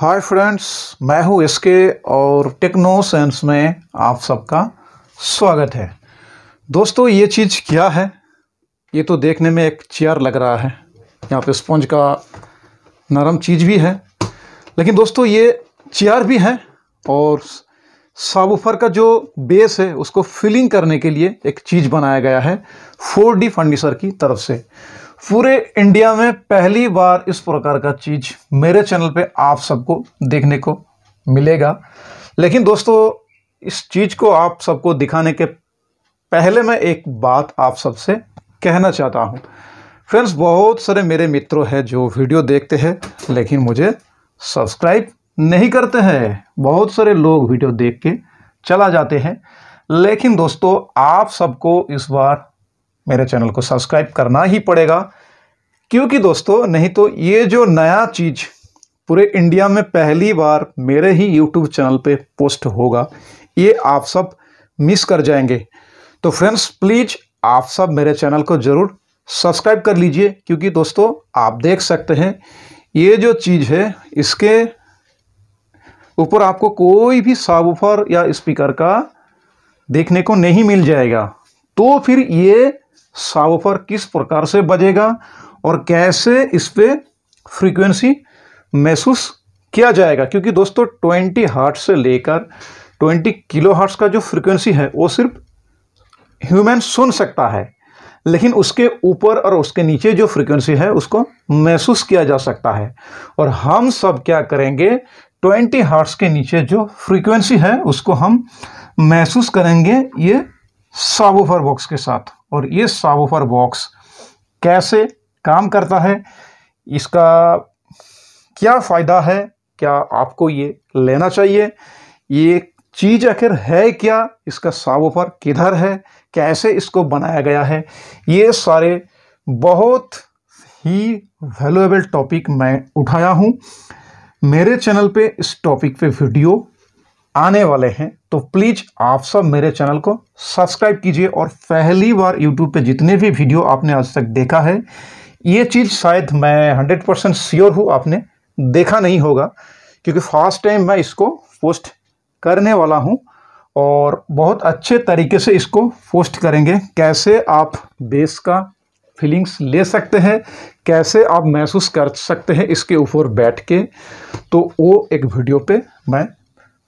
hi friends मैं हूं इसके और टेक्नो सेंस में आप सबका स्वागत है दोस्तों ये चीज़ क्या है ये तो देखने में एक चेयर लग रहा है यहाँ पे स्पंज का नरम चीज़ भी है लेकिन दोस्तों ये चेयर भी है और साबुफर का जो बेस है उसको फिलिंग करने के लिए एक चीज़ बनाया गया है फोर डी फर्नीचर की तरफ से पूरे इंडिया में पहली बार इस प्रकार का चीज मेरे चैनल पे आप सबको देखने को मिलेगा लेकिन दोस्तों इस चीज को आप सबको दिखाने के पहले मैं एक बात आप सबसे कहना चाहता हूँ फ्रेंड्स बहुत सारे मेरे मित्रों हैं जो वीडियो देखते हैं लेकिन मुझे सब्सक्राइब नहीं करते हैं बहुत सारे लोग वीडियो देख के चला जाते हैं लेकिन दोस्तों आप सबको इस बार मेरे चैनल को सब्सक्राइब करना ही पड़ेगा क्योंकि दोस्तों नहीं तो ये जो नया चीज़ पूरे इंडिया में पहली बार मेरे ही यूट्यूब चैनल पे पोस्ट होगा ये आप सब मिस कर जाएंगे तो फ्रेंड्स प्लीज़ आप सब मेरे चैनल को ज़रूर सब्सक्राइब कर लीजिए क्योंकि दोस्तों आप देख सकते हैं ये जो चीज़ है इसके ऊपर आपको कोई भी साबूफर या स्पीकर का देखने को नहीं मिल जाएगा तो फिर ये सावफर किस प्रकार से बजेगा और कैसे इस पर फ्रीक्वेंसी महसूस किया जाएगा क्योंकि दोस्तों 20 हार्ट से लेकर 20 किलो हार्ट्स का जो फ्रीक्वेंसी है वो सिर्फ ह्यूमन सुन सकता है लेकिन उसके ऊपर और उसके नीचे जो फ्रीक्वेंसी है उसको महसूस किया जा सकता है और हम सब क्या करेंगे 20 हार्ट्स के नीचे जो फ्रीक्वेंसी है उसको हम महसूस करेंगे ये साबुफर बॉक्स के साथ और ये साबूफर बॉक्स कैसे काम करता है इसका क्या फ़ायदा है क्या आपको ये लेना चाहिए ये चीज़ आखिर है क्या इसका साबूफर किधर है कैसे इसको बनाया गया है ये सारे बहुत ही वैल्यूएबल टॉपिक मैं उठाया हूँ मेरे चैनल पे इस टॉपिक पे वीडियो आने वाले हैं तो प्लीज़ आप सब मेरे चैनल को सब्सक्राइब कीजिए और पहली बार यूट्यूब पे जितने भी वीडियो आपने आज तक देखा है ये चीज़ शायद मैं हंड्रेड परसेंट श्योर हूँ आपने देखा नहीं होगा क्योंकि फर्स्ट टाइम मैं इसको पोस्ट करने वाला हूँ और बहुत अच्छे तरीके से इसको पोस्ट करेंगे कैसे आप बेस का फीलिंग्स ले सकते हैं कैसे आप महसूस कर सकते हैं इसके ऊपर बैठ के तो वो एक वीडियो पे मैं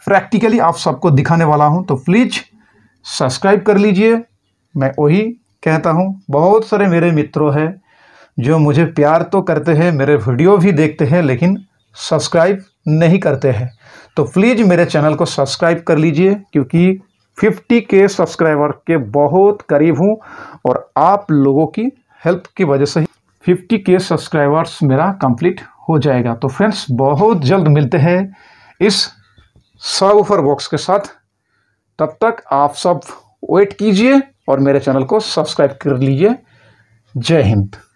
प्रैक्टिकली आप सबको दिखाने वाला हूं तो प्लीज सब्सक्राइब कर लीजिए मैं वही कहता हूं बहुत सारे मेरे मित्रों हैं जो मुझे प्यार तो करते हैं मेरे वीडियो भी देखते हैं लेकिन सब्सक्राइब नहीं करते हैं तो प्लीज़ मेरे चैनल को सब्सक्राइब कर लीजिए क्योंकि 50 के सब्सक्राइबर के बहुत करीब हूँ और आप लोगों की हेल्प की वजह से ही 50 के सब्सक्राइबर्स मेरा कंप्लीट हो जाएगा तो फ्रेंड्स बहुत जल्द मिलते हैं इस सर्वफर बॉक्स के साथ तब तक आप सब वेट कीजिए और मेरे चैनल को सब्सक्राइब कर लीजिए जय हिंद